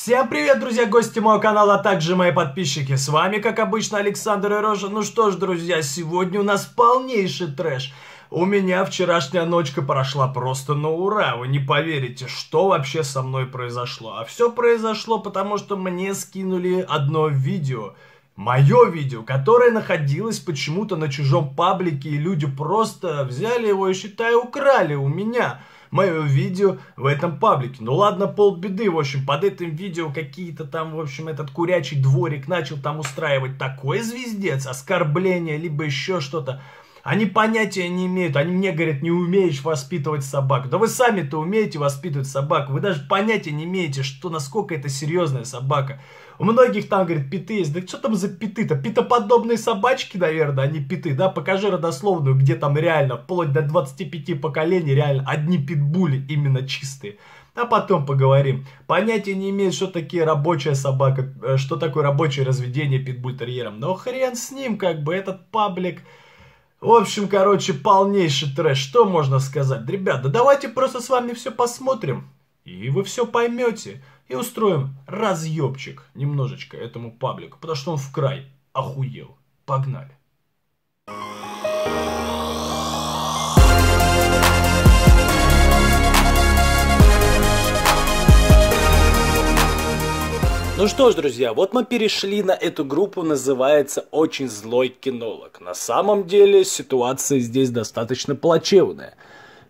Всем привет, друзья, гости моего канала, а также мои подписчики. С вами, как обычно, Александр Ирожин. Ну что ж, друзья, сегодня у нас полнейший трэш. У меня вчерашняя ночка прошла просто на ура. Вы не поверите, что вообще со мной произошло. А все произошло, потому что мне скинули одно видео. Мое видео, которое находилось почему-то на чужом паблике, и люди просто взяли его и, считай, украли у меня мое видео в этом паблике. Ну ладно, полбеды, в общем, под этим видео какие-то там, в общем, этот курячий дворик начал там устраивать такой звездец, оскорбление, либо еще что-то. Они понятия не имеют, они мне говорят, не умеешь воспитывать собак. Да вы сами-то умеете воспитывать собак, вы даже понятия не имеете, что, насколько это серьезная собака. У многих там, говорит, питы есть. Да что там за питы-то? Питоподобные собачки, наверное, они а питы, да? Покажи родословную, где там реально, вплоть до 25 поколений, реально одни питбули именно чистые. А потом поговорим. Понятия не имеет, что такие рабочая собака, э, что такое рабочее разведение питбультерьером. Но хрен с ним, как бы, этот паблик... В общем, короче, полнейший трэш. Что можно сказать? Ребята, давайте просто с вами все посмотрим. И вы все поймете. И устроим разъебчик немножечко этому паблику. Потому что он в край охуел. Погнали. Погнали. Ну что ж, друзья, вот мы перешли на эту группу, называется «Очень злой кинолог». На самом деле ситуация здесь достаточно плачевная.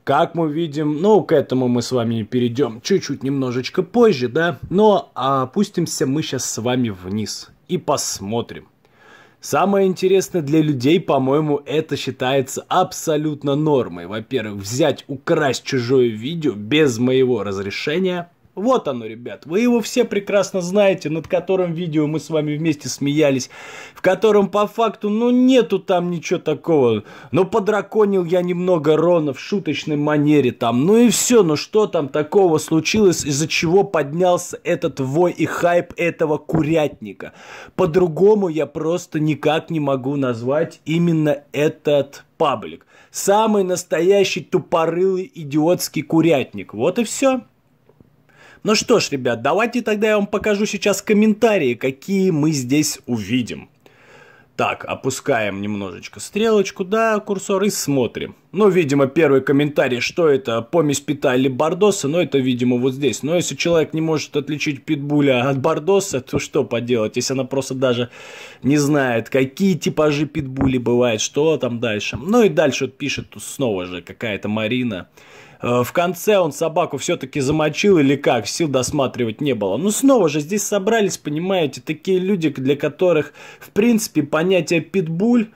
Как мы видим, ну, к этому мы с вами перейдем чуть-чуть немножечко позже, да? Но опустимся мы сейчас с вами вниз и посмотрим. Самое интересное для людей, по-моему, это считается абсолютно нормой. Во-первых, взять, украсть чужое видео без моего разрешения – вот оно, ребят. Вы его все прекрасно знаете, над которым видео мы с вами вместе смеялись, в котором по факту, ну, нету там ничего такого. Но подраконил я немного Рона в шуточной манере там. Ну и все, ну что там такого случилось, из-за чего поднялся этот вой и хайп этого курятника. По-другому я просто никак не могу назвать именно этот паблик. Самый настоящий тупорылый идиотский курятник. Вот и все. Ну что ж, ребят, давайте тогда я вам покажу сейчас комментарии, какие мы здесь увидим. Так, опускаем немножечко стрелочку, да, курсор, и смотрим. Ну, видимо, первый комментарий, что это, помесь пита или бордоса, но ну, это, видимо, вот здесь. Но если человек не может отличить питбуля от бордоса, то что поделать, если она просто даже не знает, какие типажи питбули бывают, что там дальше. Ну и дальше вот пишет снова же какая-то Марина. Э, в конце он собаку все-таки замочил или как, сил досматривать не было. Ну снова же, здесь собрались, понимаете, такие люди, для которых, в принципе, понятие «питбуль»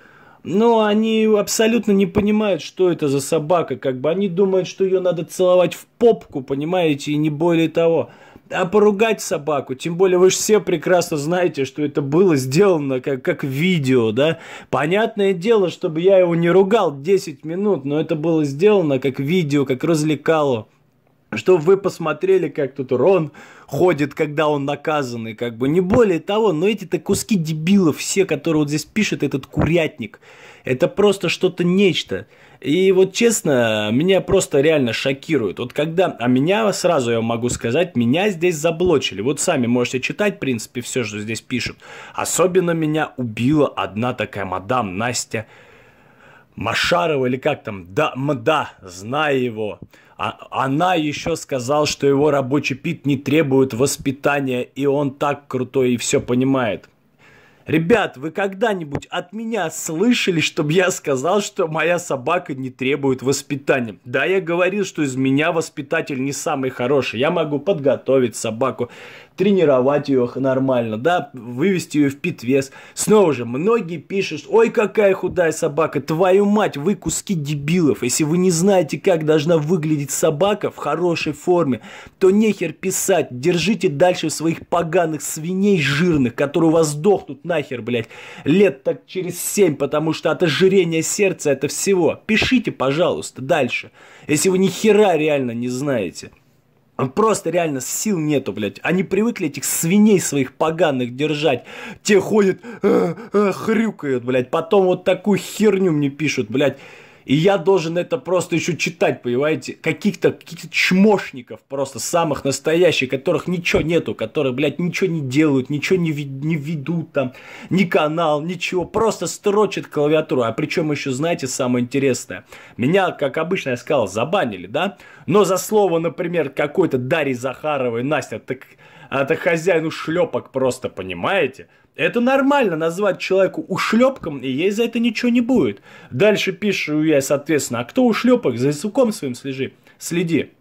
Но они абсолютно не понимают, что это за собака. Как бы они думают, что ее надо целовать в попку, понимаете, и не более того а поругать собаку, тем более вы же все прекрасно знаете, что это было сделано как, как видео, да. Понятное дело, чтобы я его не ругал 10 минут, но это было сделано как видео, как развлекало чтобы вы посмотрели, как тут Рон ходит, когда он наказанный, как бы не более того, но эти-то куски дебилов, все, которые вот здесь пишет этот курятник, это просто что-то нечто. И вот честно, меня просто реально шокирует. Вот когда, а меня сразу я могу сказать, меня здесь заблочили. Вот сами можете читать, в принципе, все, что здесь пишут. Особенно меня убила одна такая мадам Настя Машарова или как там, да, мда, зная его. А, она еще сказала, что его рабочий пит не требует воспитания, и он так крутой и все понимает. Ребят, вы когда-нибудь от меня слышали, чтобы я сказал, что моя собака не требует воспитания? Да, я говорил, что из меня воспитатель не самый хороший. Я могу подготовить собаку, тренировать ее нормально, да, вывести ее в питвес. Снова же, многие пишут, ой, какая худая собака, твою мать, вы куски дебилов. Если вы не знаете, как должна выглядеть собака в хорошей форме, то нехер писать, держите дальше своих поганых свиней жирных, которые у вас сдохнут нахер, блядь, лет так через семь, потому что от ожирения сердца это всего. Пишите, пожалуйста, дальше, если вы ни хера реально не знаете. Он просто реально сил нету, блядь. Они привыкли этих свиней своих поганых держать. Те ходят, «Э, э, хрюкают, блядь. Потом вот такую херню мне пишут, блядь. И я должен это просто еще читать, понимаете? Каких-то каких чмошников просто самых настоящих, которых ничего нету, которые, блядь, ничего не делают, ничего не, не ведут там, ни канал, ничего. Просто строчат клавиатуру. А причем еще, знаете, самое интересное. Меня, как обычно, я сказал, забанили, да? Но за слово, например, какой-то Дарьи Захаровой, Настя, так... Это а, хозяину шлепок просто, понимаете? Это нормально назвать человеку ушлепком, и ей за это ничего не будет. Дальше пишу я, соответственно, а кто ушлепок, за языком своим слежи, следи.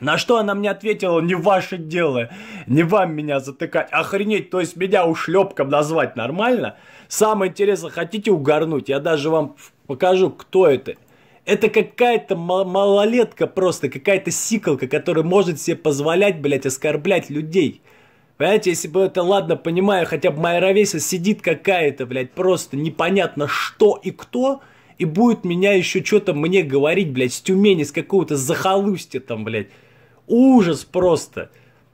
На что она мне ответила, не ваше дело, не вам меня затыкать. Охренеть, то есть меня ушлепком назвать нормально? Самое интересное, хотите угорнуть? Я даже вам покажу, кто это. Это какая-то малолетка просто, какая-то сиколка, которая может себе позволять, блядь, оскорблять людей. Понимаете, если бы это, ладно, понимаю, хотя бы моя ровеса сидит какая-то, блядь, просто непонятно что и кто, и будет меня еще что-то мне говорить, блядь, с Тюмени, с какого-то захолустья там, блядь. Ужас просто.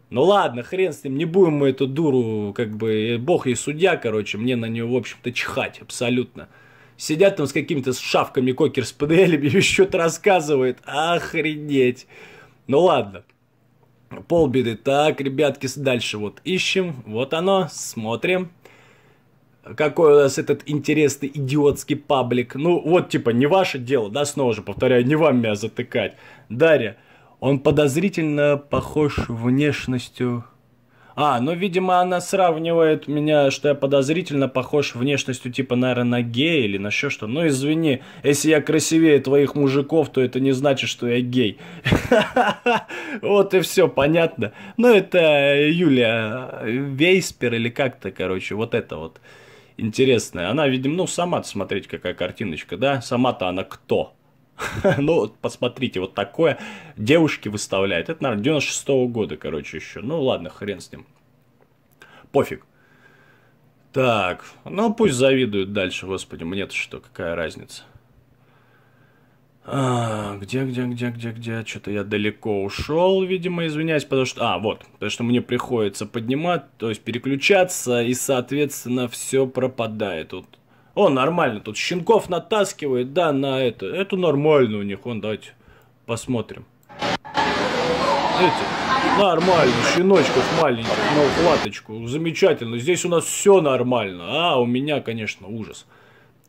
Ну ладно, хрен с ним, не будем мы эту дуру, как бы, э, бог и судья, короче, мне на нее, в общем-то, чихать абсолютно. Сидят там с какими-то шавками кокер с ПДЛ, еще что-то рассказывает. Охренеть. Ну ладно полбеды. Так, ребятки, дальше вот ищем. Вот оно, смотрим. Какой у нас этот интересный идиотский паблик. Ну, вот, типа, не ваше дело, да, снова же, повторяю, не вам меня затыкать. Дарья, он подозрительно похож внешностью а, ну, видимо, она сравнивает меня, что я подозрительно похож внешностью типа, наверное, на гея или на еще что. Ну, извини, если я красивее твоих мужиков, то это не значит, что я гей. Вот и все, понятно. Ну, это э, Юлия э, Вейспер или как-то, короче, вот это вот интересное. Она, видимо, ну, сама смотреть, какая картиночка, да? Сама-то она кто? ну, посмотрите, вот такое девушки выставляют. Это, наверное, 96 -го года, короче, еще. Ну, ладно, хрен с ним. Пофиг. Так, ну пусть завидуют дальше, господи, мне-то что, какая разница. А, где, где, где, где, где? Что-то я далеко ушел, видимо, извиняюсь, потому что... А, вот, потому что мне приходится поднимать, то есть переключаться, и, соответственно, все пропадает. Вот о, нормально тут щенков натаскивает, да, на это. Это нормально у них, он давайте посмотрим. Видите, нормально, щеночков маленьких на ухваточку, замечательно. Здесь у нас все нормально, а у меня, конечно, ужас.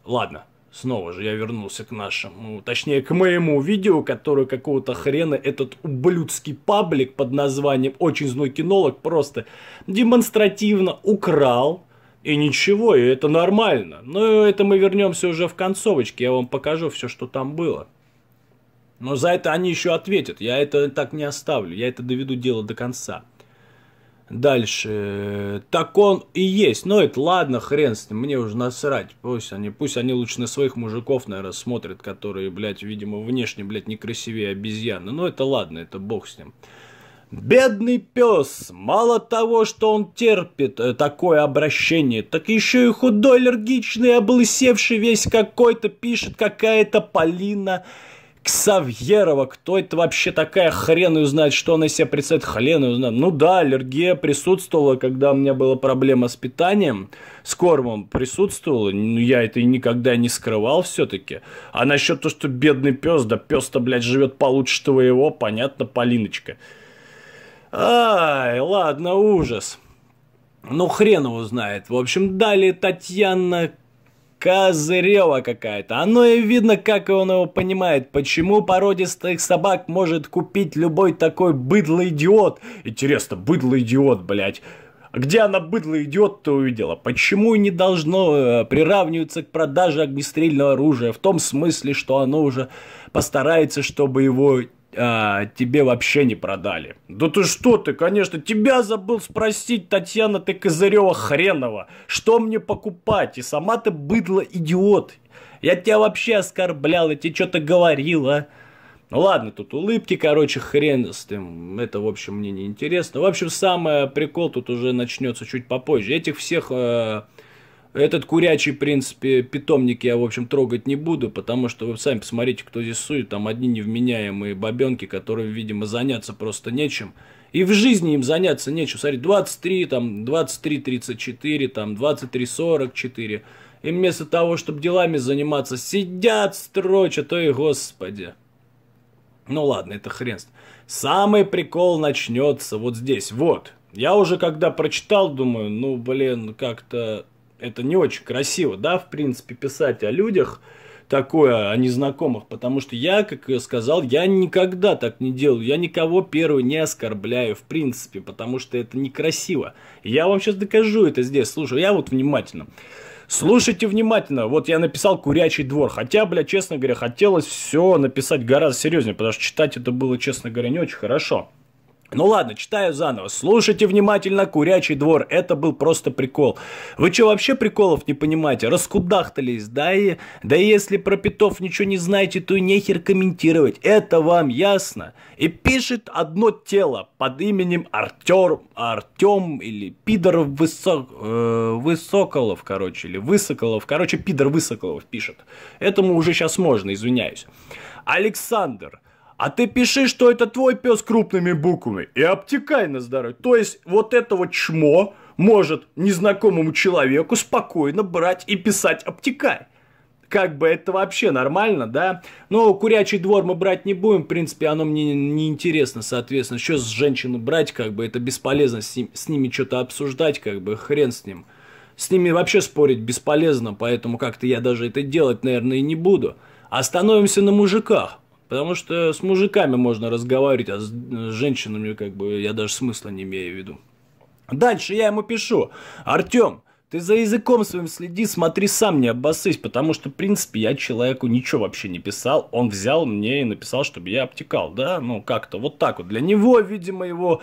Ладно, снова же я вернулся к нашему, точнее, к моему видео, которое какого-то хрена этот ублюдский паблик под названием «Очень злой кинолог» просто демонстративно украл и ничего, и это нормально. Но это мы вернемся уже в концовочке, я вам покажу все, что там было. Но за это они еще ответят. Я это так не оставлю. Я это доведу дело до конца. Дальше. Так он и есть. Но ну, это ладно, хрен с ним, мне уже насрать. Пусть они, пусть они лучше на своих мужиков, наверное, смотрят, которые, блядь, видимо, внешне, блядь, некрасивее обезьяны. Но ну, это ладно, это бог с ним. Бедный пес, мало того, что он терпит э, такое обращение, так еще и худой, аллергичный, облысевший весь какой-то, пишет какая-то Полина Ксавьерова. Кто это вообще такая? Хрен ее знает, что она себе представляет. Хрен ее знает. Ну да, аллергия присутствовала, когда у меня была проблема с питанием, с кормом присутствовала. Но ну, я это никогда не скрывал все-таки. А насчет того, что бедный пес, да пес-то, блядь, живет получше твоего, понятно, Полиночка. Ай, ладно, ужас. Ну, хрен его знает. В общем, далее Татьяна Козырева какая-то. Оно и видно, как он его понимает. Почему породистых собак может купить любой такой быдло-идиот? Интересно, быдло-идиот, блядь. А где она быдло-идиот-то увидела? Почему не должно э, приравниваться к продаже огнестрельного оружия? В том смысле, что оно уже постарается, чтобы его а, тебе вообще не продали. Да ты что ты, конечно, тебя забыл спросить, Татьяна, ты Козырева хренова, что мне покупать? И сама ты быдло идиот. Я тебя вообще оскорблял, я тебе что-то говорила. Ну ладно, тут улыбки, короче, хрен с тем. Это, в общем, мне не интересно. В общем, самое прикол тут уже начнется чуть попозже. Этих всех э, этот курячий, в принципе, питомник я, в общем, трогать не буду, потому что вы сами посмотрите, кто здесь сует. Там одни невменяемые бабенки, которым, видимо, заняться просто нечем. И в жизни им заняться нечем. Смотри, 23, там, 23, 34, там, 23, 44. И вместо того, чтобы делами заниматься, сидят, строчат, ой, господи. Ну ладно, это хрен. Самый прикол начнется вот здесь, вот. Я уже когда прочитал, думаю, ну, блин, как-то это не очень красиво, да, в принципе, писать о людях такое, о незнакомых, потому что я, как я сказал, я никогда так не делаю, я никого первый не оскорбляю, в принципе, потому что это некрасиво. Я вам сейчас докажу это здесь, слушай, я вот внимательно. Слушайте внимательно. Вот я написал «Курячий двор». Хотя, бля, честно говоря, хотелось все написать гораздо серьезнее, потому что читать это было, честно говоря, не очень хорошо. Ну ладно, читаю заново. Слушайте внимательно, курячий двор. Это был просто прикол. Вы что, вообще приколов не понимаете? Раскудахтались, да и... Да если про питов ничего не знаете, то и нехер комментировать. Это вам ясно. И пишет одно тело под именем Артер... Артем или Пидор Высок... Э, Высоколов, короче, или Высоколов. Короче, Пидор Высоколов пишет. Этому уже сейчас можно, извиняюсь. Александр а ты пиши, что это твой пес крупными буквами и обтекай на здоровье. То есть вот это вот чмо может незнакомому человеку спокойно брать и писать обтекай. Как бы это вообще нормально, да? Но курячий двор мы брать не будем, в принципе, оно мне не интересно, соответственно. Что с женщины брать, как бы, это бесполезно с, ним, с ними что-то обсуждать, как бы, хрен с ним. С ними вообще спорить бесполезно, поэтому как-то я даже это делать, наверное, и не буду. Остановимся на мужиках. Потому что с мужиками можно разговаривать, а э, с женщинами как бы я даже смысла не имею в виду. Дальше я ему пишу. Артем, ты за языком своим следи, смотри сам, не обоссысь, потому что, в принципе, я человеку ничего вообще не писал. Он взял мне и написал, чтобы я обтекал, да? Ну, как-то вот так вот. Для него, видимо, его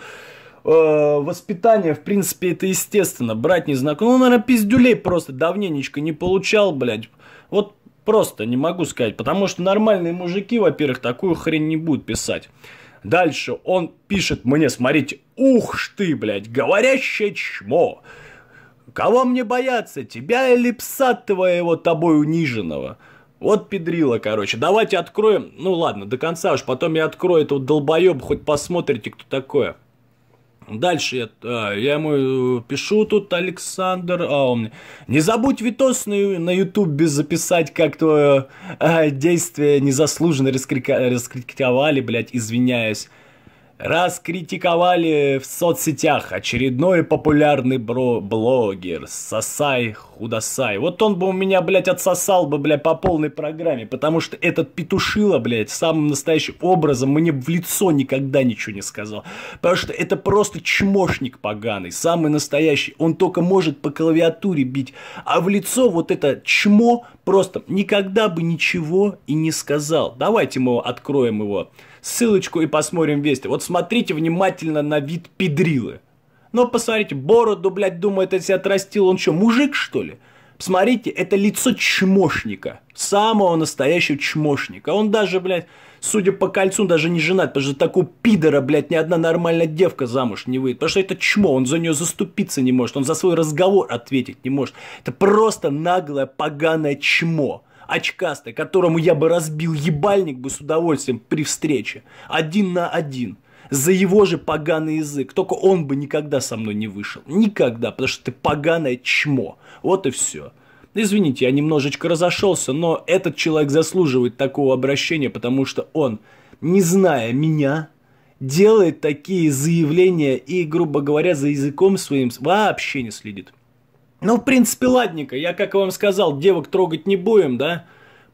э, воспитание, в принципе, это естественно. Брать незнакомого, ну, наверное, пиздюлей просто давненечко не получал, блядь. Вот Просто не могу сказать, потому что нормальные мужики, во-первых, такую хрень не будут писать. Дальше он пишет мне, смотрите, ух ты, блядь, говорящее чмо. Кого мне бояться, тебя или пса твоего тобой униженного? Вот педрила, короче. Давайте откроем. Ну ладно, до конца уж. Потом я открою этого долбоеба, хоть посмотрите, кто такое. Дальше я, а, я ему э, пишу тут, Александр, а он мне, не забудь витос на, на ютубе записать, как твое а, действие незаслуженно раскритиковали, блядь, извиняюсь. Раскритиковали в соцсетях очередной популярный бро блогер Сосай Худосай. Вот он бы у меня, блядь, отсосал бы, блядь, по полной программе, потому что этот петушила, блядь, самым настоящим образом мне в лицо никогда ничего не сказал. Потому что это просто чмошник поганый, самый настоящий. Он только может по клавиатуре бить, а в лицо вот это чмо просто никогда бы ничего и не сказал. Давайте мы откроем его ссылочку и посмотрим вести. Вот смотрите внимательно на вид педрилы. Но посмотрите, бороду, блядь, думает, это себя отрастил, он что, мужик, что ли? Посмотрите, это лицо чмошника, самого настоящего чмошника. Он даже, блядь, судя по кольцу, даже не женат, потому что такого пидора, блядь, ни одна нормальная девка замуж не выйдет. Потому что это чмо, он за нее заступиться не может, он за свой разговор ответить не может. Это просто наглое, поганое чмо очкастый, которому я бы разбил ебальник бы с удовольствием при встрече. Один на один за его же поганый язык. Только он бы никогда со мной не вышел. Никогда, потому что ты поганое чмо. Вот и все. Извините, я немножечко разошелся, но этот человек заслуживает такого обращения, потому что он, не зная меня, делает такие заявления и, грубо говоря, за языком своим вообще не следит. Ну, в принципе, ладненько. Я, как вам сказал, девок трогать не будем, да?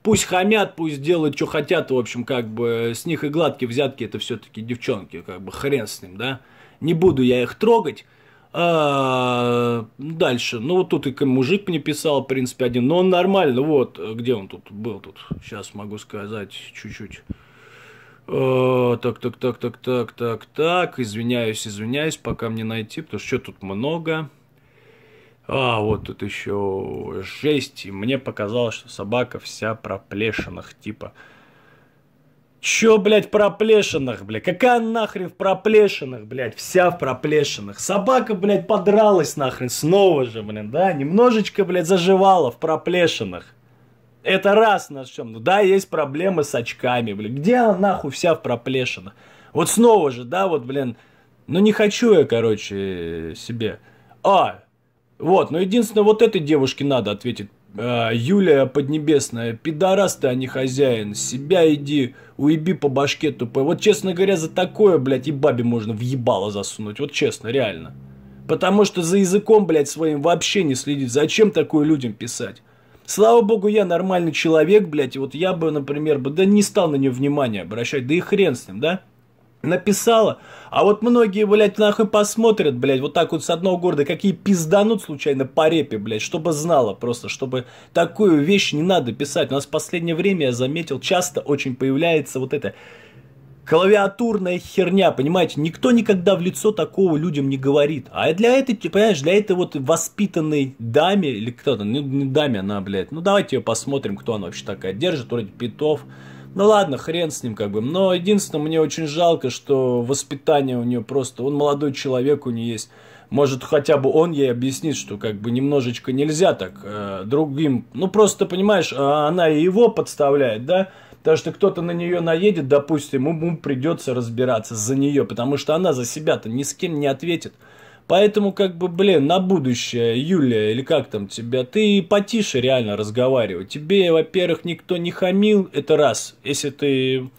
Пусть хамят, пусть делают, что хотят, в общем, как бы с них и гладкие взятки, это все-таки девчонки, как бы хрен с ним, да. Не буду я их трогать. А, дальше, ну вот тут и мужик мне писал, в принципе, один, но он нормально, вот, э, где он тут был, тут, сейчас могу сказать чуть-чуть. Э, так, так, так, так, так, так, так. Извиняюсь, извиняюсь, пока мне найти, потому что тут много а вот тут еще жесть, и мне показалось, что собака вся проплешинах, типа. Чё, блядь, проплешинах, блядь? Какая нахрен в проплешинах, блядь? Вся в проплешинах. Собака, блядь, подралась нахрен снова же, блин, да? Немножечко, блядь, заживала в проплешинах. Это раз на чем. Ну да, есть проблемы с очками, блин. Где она нахуй вся в проплешинах? Вот снова же, да, вот, блин. Ну не хочу я, короче, себе. А, вот, но единственное, вот этой девушке надо ответить. «А, Юлия Поднебесная, пидорас ты, а не хозяин, себя иди, уеби по башке тупой. Вот, честно говоря, за такое, блядь, и бабе можно в ебало засунуть, вот честно, реально. Потому что за языком, блядь, своим вообще не следить. Зачем такое людям писать? Слава богу, я нормальный человек, блядь, и вот я бы, например, бы, да не стал на нее внимания обращать, да и хрен с ним, да? написала. А вот многие, блядь, нахуй посмотрят, блядь, вот так вот с одного города, какие пизданут случайно по репе, блядь, чтобы знала просто, чтобы такую вещь не надо писать. У нас в последнее время, я заметил, часто очень появляется вот это клавиатурная херня, понимаете? Никто никогда в лицо такого людям не говорит. А для этой, понимаешь, для этой вот воспитанной даме, или кто-то, ну, не даме она, блядь, ну давайте ее посмотрим, кто она вообще такая. Держит вроде Питов, ну ладно, хрен с ним как бы. Но единственное, мне очень жалко, что воспитание у нее просто... Он молодой человек, у нее есть. Может, хотя бы он ей объяснит, что как бы немножечко нельзя так э, другим... Ну просто, понимаешь, а она и его подставляет, да? Потому что кто-то на нее наедет, допустим, ему придется разбираться за нее, потому что она за себя-то ни с кем не ответит. Поэтому, как бы, блин, на будущее, Юлия, или как там тебя, ты потише реально разговаривай. Тебе, во-первых, никто не хамил, это раз. Если ты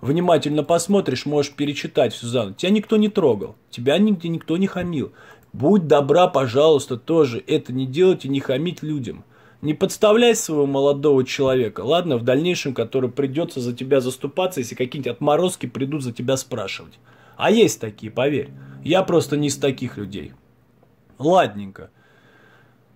внимательно посмотришь, можешь перечитать всю заново. Тебя никто не трогал, тебя нигде никто не хамил. Будь добра, пожалуйста, тоже это не делать и не хамить людям. Не подставляй своего молодого человека, ладно, в дальнейшем, который придется за тебя заступаться, если какие-нибудь отморозки придут за тебя спрашивать. А есть такие, поверь. Я просто не из таких людей. Ладненько.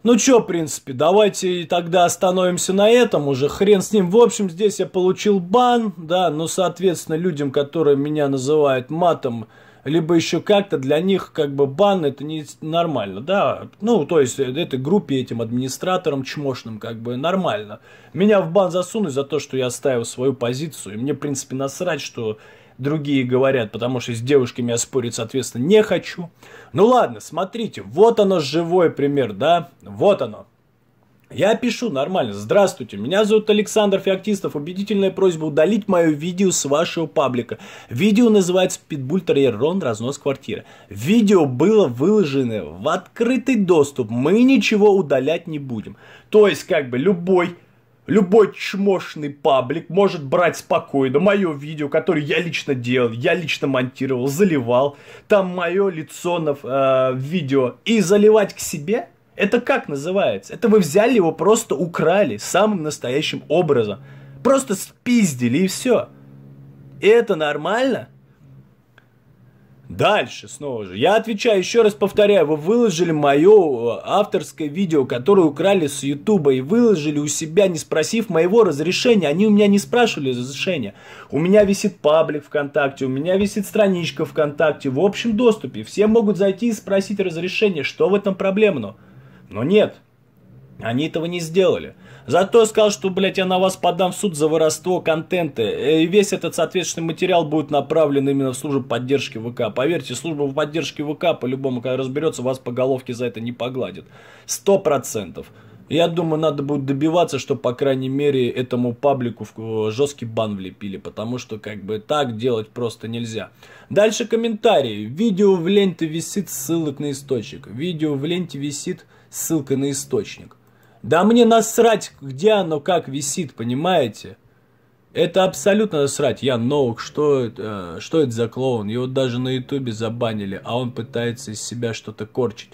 Ну чё, в принципе, давайте тогда остановимся на этом уже. Хрен с ним. В общем, здесь я получил бан, да, но, соответственно, людям, которые меня называют матом, либо еще как-то для них как бы бан это не нормально, да, ну то есть э, этой группе, этим администраторам чмошным как бы нормально. Меня в бан засунуть за то, что я оставил свою позицию, и мне в принципе насрать, что другие говорят, потому что с девушками я спорить, соответственно, не хочу. Ну ладно, смотрите, вот оно живой пример, да, вот оно. Я пишу нормально. Здравствуйте, меня зовут Александр Феоктистов. Убедительная просьба удалить мое видео с вашего паблика. Видео называется «Питбуль Терьер Рон. Разнос квартиры». Видео было выложено в открытый доступ. Мы ничего удалять не будем. То есть, как бы, любой Любой чмошный паблик может брать спокойно мое видео, которое я лично делал, я лично монтировал, заливал, там мое лицо на э, видео, и заливать к себе? Это как называется? Это вы взяли его, просто украли самым настоящим образом. Просто спиздили и все. И это нормально? Дальше снова же. Я отвечаю, еще раз повторяю, вы выложили мое э, авторское видео, которое украли с Ютуба и выложили у себя, не спросив моего разрешения. Они у меня не спрашивали разрешения. У меня висит паблик ВКонтакте, у меня висит страничка ВКонтакте в общем доступе. Все могут зайти и спросить разрешение, что в этом проблемно? Но нет, они этого не сделали. Зато сказал, что, блядь, я на вас подам в суд за воровство контента. Э, и весь этот, соответственный материал будет направлен именно в службу поддержки ВК. Поверьте, служба поддержки ВК по-любому, когда разберется, вас по головке за это не погладит. Сто процентов. Я думаю, надо будет добиваться, чтобы, по крайней мере, этому паблику э, жесткий бан влепили, потому что, как бы, так делать просто нельзя. Дальше комментарии. Видео в ленте висит ссылок на источник. Видео в ленте висит ссылка на источник. Да мне насрать, где оно как висит, понимаете? Это абсолютно насрать. Я Ноук, что, э, что это за клоун? Его даже на ютубе забанили, а он пытается из себя что-то корчить.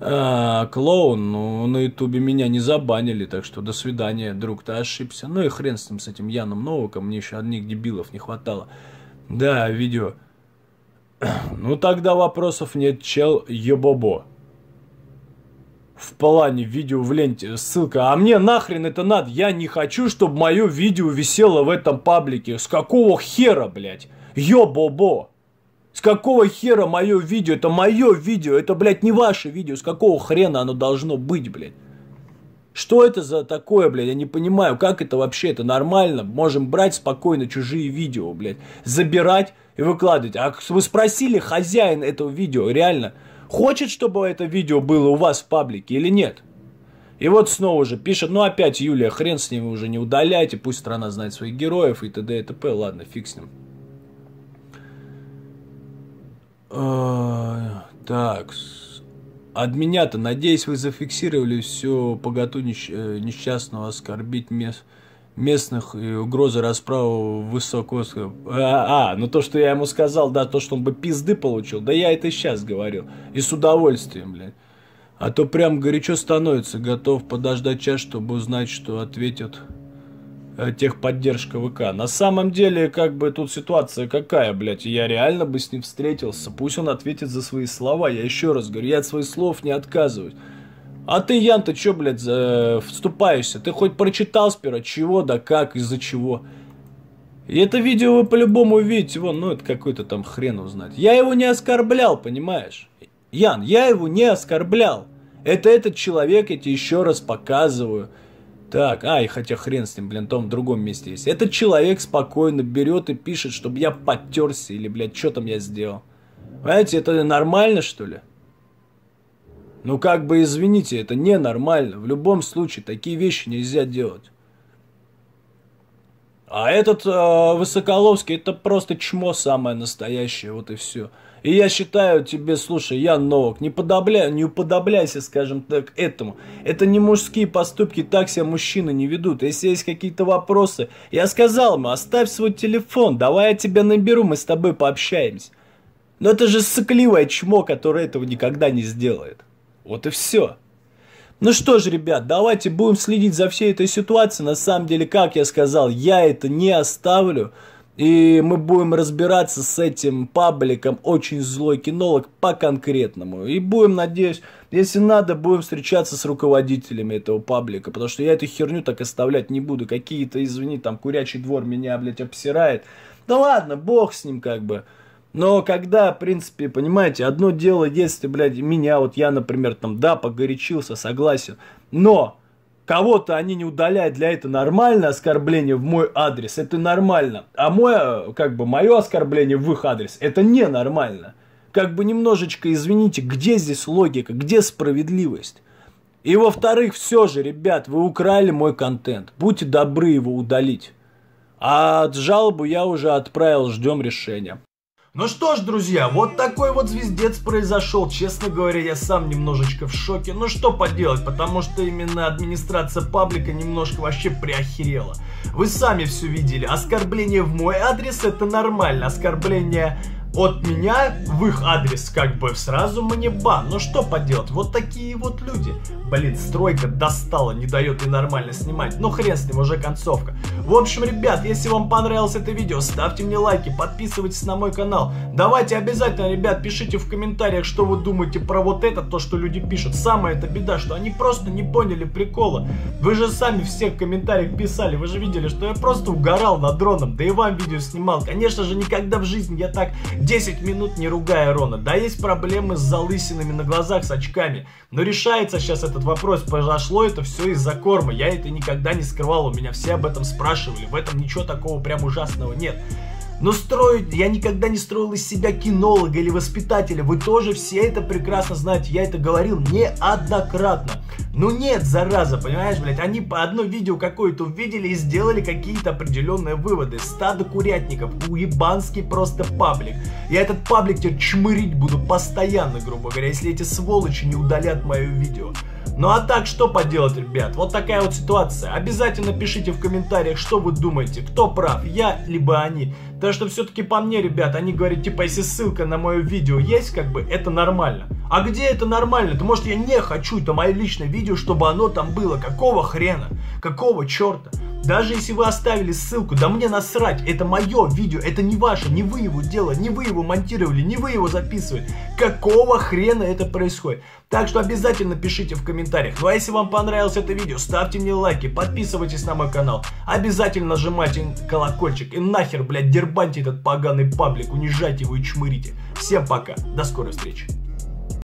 А, клоун, ну, на ютубе меня не забанили, так что до свидания, друг, ты ошибся. Ну и хрен с ним, с этим Яном Новиком, мне еще одних дебилов не хватало. Да, видео. Ну тогда вопросов нет, чел, ебобо в плане видео в ленте ссылка. А мне нахрен это надо? Я не хочу, чтобы мое видео висело в этом паблике. С какого хера, блядь? Ё-бо-бо. С какого хера мое видео? Это мое видео. Это, блядь, не ваше видео. С какого хрена оно должно быть, блядь? Что это за такое, блядь? Я не понимаю, как это вообще? Это нормально? Можем брать спокойно чужие видео, блядь. Забирать и выкладывать. А вы спросили хозяин этого видео, реально? хочет, чтобы это видео было у вас в паблике или нет. И вот снова же пишет, ну опять Юлия, хрен с ним, уже не удаляйте, пусть страна знает своих героев и т.д. и т.п. Ладно, фиг с ним. А, так, от меня-то, надеюсь, вы зафиксировали все поготу э, несчастного оскорбить мест местных и угрозы расправы высокого... А, а, ну то, что я ему сказал, да, то, что он бы пизды получил, да я это сейчас говорю И с удовольствием, блядь. А то прям горячо становится, готов подождать час, чтобы узнать, что ответит э, техподдержка ВК. На самом деле, как бы тут ситуация какая, блядь, я реально бы с ним встретился. Пусть он ответит за свои слова, я еще раз говорю, я от своих слов не отказываюсь. А ты, Ян-то, чё, блядь, э, вступаешься? Ты хоть прочитал сперва, чего, да как, из-за чего? И это видео вы по-любому увидите, вон, ну это какой-то там хрен узнать. Я его не оскорблял, понимаешь? Ян, я его не оскорблял. Это этот человек, я тебе еще раз показываю. Так, ай, хотя хрен с ним, блин, там в другом месте есть. Этот человек спокойно берет и пишет, чтобы я подтерся или, блядь, что там я сделал. Понимаете, это нормально, что ли? Ну как бы извините, это ненормально. В любом случае такие вещи нельзя делать. А этот э, Высоколовский это просто чмо самое настоящее, вот и все. И я считаю тебе, слушай, я Новак, не, подобля, не уподобляйся, скажем так, этому. Это не мужские поступки, так себя мужчины не ведут. Если есть какие-то вопросы, я сказал ему, оставь свой телефон, давай я тебя наберу, мы с тобой пообщаемся. Но это же сыкливое чмо, которое этого никогда не сделает. Вот и все. Ну что ж, ребят, давайте будем следить за всей этой ситуацией. На самом деле, как я сказал, я это не оставлю. И мы будем разбираться с этим пабликом «Очень злой кинолог» по-конкретному. И будем, надеюсь, если надо, будем встречаться с руководителями этого паблика. Потому что я эту херню так оставлять не буду. Какие-то, извини, там, курячий двор меня, блядь, обсирает. Да ладно, бог с ним как бы. Но когда, в принципе, понимаете, одно дело, если, блядь, меня, вот я, например, там, да, погорячился, согласен, но кого-то они не удаляют, для этого нормально оскорбление в мой адрес, это нормально. А мое, как бы, мое оскорбление в их адрес, это ненормально. Как бы немножечко, извините, где здесь логика, где справедливость? И во-вторых, все же, ребят, вы украли мой контент. Будьте добры его удалить. А жалобу я уже отправил, ждем решения. Ну что ж, друзья, вот такой вот звездец произошел. Честно говоря, я сам немножечко в шоке. Ну что поделать, потому что именно администрация паблика немножко вообще приохерела. Вы сами все видели. Оскорбление в мой адрес это нормально. Оскорбление от меня в их адрес как бы сразу мне бан. Ну что поделать, вот такие вот люди. Блин, стройка достала, не дает и нормально снимать. Ну хрен с ним, уже концовка. В общем, ребят, если вам понравилось это видео, ставьте мне лайки, подписывайтесь на мой канал. Давайте обязательно, ребят, пишите в комментариях, что вы думаете про вот это, то, что люди пишут. Самая это беда, что они просто не поняли прикола. Вы же сами все в комментариях писали, вы же видели, что я просто угорал над дроном, да и вам видео снимал. Конечно же, никогда в жизни я так 10 минут не ругая Рона. Да, есть проблемы с залысинами на глазах, с очками. Но решается сейчас этот вопрос. Произошло это все из-за корма. Я это никогда не скрывал. У меня все об этом спрашивали. В этом ничего такого прям ужасного нет. Но строить, я никогда не строил из себя кинолога или воспитателя. Вы тоже все это прекрасно знаете. Я это говорил неоднократно. Ну нет, зараза, понимаешь, блядь, они по одно видео какое-то увидели и сделали какие-то определенные выводы. Стадо курятников, уебанский просто паблик. Я этот паблик теперь чмырить буду постоянно, грубо говоря, если эти сволочи не удалят мое видео. Ну а так что поделать, ребят? Вот такая вот ситуация. Обязательно пишите в комментариях, что вы думаете, кто прав, я либо они. Так что все-таки по мне, ребят, они говорят, типа, если ссылка на мое видео есть, как бы, это нормально. А где это нормально? Это может я не хочу, это мое личное видео, чтобы оно там было. Какого хрена? Какого черта? Даже если вы оставили ссылку, да мне насрать, это мое видео, это не ваше, не вы его делали, не вы его монтировали, не вы его записывали. Какого хрена это происходит? Так что обязательно пишите в комментариях. Ну а если вам понравилось это видео, ставьте мне лайки, подписывайтесь на мой канал. Обязательно нажимайте колокольчик и нахер, блядь, дербаньте этот поганый паблик, унижайте его и чмырите. Всем пока, до скорой встречи.